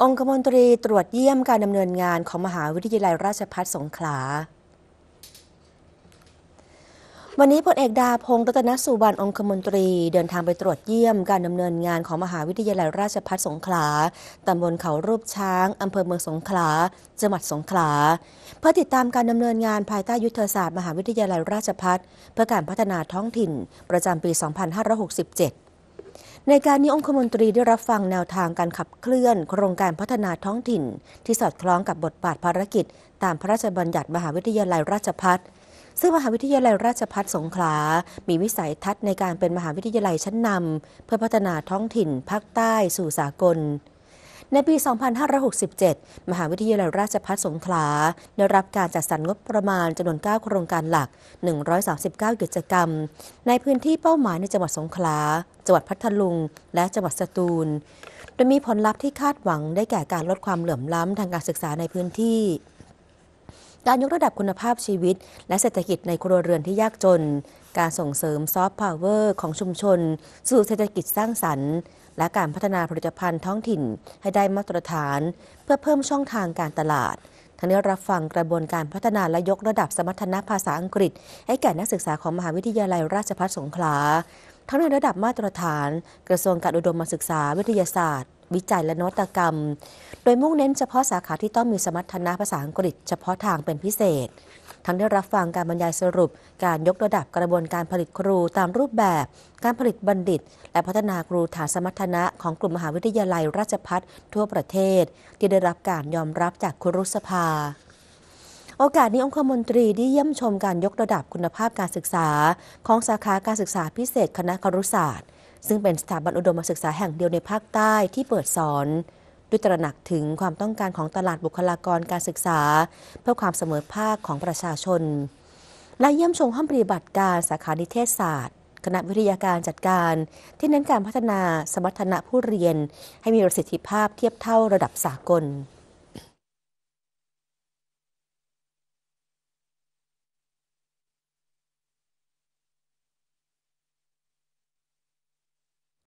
องคมนตรีตรวจเยี่ยม การดำเนินงานของมหาวิทยาลัยราชภัฏสงขลา วันนี้พลเอกดาพงศ์รัตนสุวรรณองคมนตรีเดินทางไปตรวจเยี่ยม การดำเนินงานของมหาวิทยาลัยราชภัฏสงขลาตำบลเขารูปช้างอำเภอเมืองสงขลาจังหวัดสงขลา เพื่อติดตามการดำเนินงานภายใต้ยุทธศาสตร์มหาวิทยาลัยราชภัฏเพื่อการพัฒนาท้องถิ่น ประจำปี 2567ในการนี้ องคมนตรีได้รับฟังแนวทางการขับเคลื่อน โครงการพัฒนาท้องถิ่น ที่สอดคล้องกับบทบาทภารกิจ ตามพระราชบัญญัติมหาวิทยาลัยราชพัฒซึ่งมหาวิทยาลัยราชพัฒสงขลามีวิสัยทัศน์ในการเป็นมหาวิทยาลัยชั้นนำเพื่อพัฒนาท้องถิ่นภาคใต้สู่สากลในปี 2567 มหาวิทยาลัยราชภัฏสงขลา ได้รับการจัดสรรงบประมาณจำนวน 9 โครงการหลัก 139 กิจกรรม ในพื้นที่เป้าหมายในจังหวัดสงขลา จังหวัดพัทลุง และจังหวัดสตูล โดยมีผลลัพธ์ที่คาดหวังได้แก่การลดความเหลื่อมล้ำ ทางการศึกษาในพื้นที่การยกระดับคุณภาพชีวิต และเศรษฐกิจในครัวเรือนที่ยากจน การส่งเสริม ซอฟต์พาวเวอร์ของชุมชน สู่เศรษฐกิจสร้างสรรค์และการพัฒนาผลิตภัณฑ์ท้องถิ่น ให้ได้มาตรฐาน เพื่อเพิ่มช่องทางการตลาด ทั้งนี้รับฟังกระบวนการพัฒนาและยกระดับสมรรถนะภาษาอังกฤษ ให้แก่นักศึกษาของมหาวิทยาลัยราชภัฏสงขลา ทั้งในระดับมาตรฐาน กระทรวงการอุดมศึกษาวิทยาศาสตร์วิจัยและนวัตกรรม โดยมุ่งเน้นเฉพาะสาขาที่ต้องมีสมรรถนะภาษาอังกฤษ เฉพาะทางเป็นพิเศษ ทั้งได้รับฟังการบรรยายสรุป การยกระดับกระบวนการผลิตครูตามรูปแบบการผลิตบัณฑิต และพัฒนาครูฐานสมรรถนะของกลุ่มมหาวิทยาลัยราชพัฒทั่วประเทศ ที่ได้รับการยอมรับจากครุสภา โอกาสนี้องคมนตรีได้เยี่ยมชมการยกระดับคุณภาพการศึกษา ของสาขาการศึกษาพิเศษคณะครุศาสตร์ซึ่งเป็นสถาบันอุดมศึกษาแห่งเดียวในภาคใต้ที่เปิดสอน ด้วยตระหนักถึงความต้องการของตลาดบุคลากรการศึกษา เพื่อความเสมอภาคของประชาชน และเยี่ยมชมห้องปฏิบัติการสาขานิเทศศาสตร์คณะวิทยาการจัดการ ที่เน้นการพัฒนาสมรรถนะผู้เรียน ให้มีประสิทธิภาพเทียบเท่าระดับสากล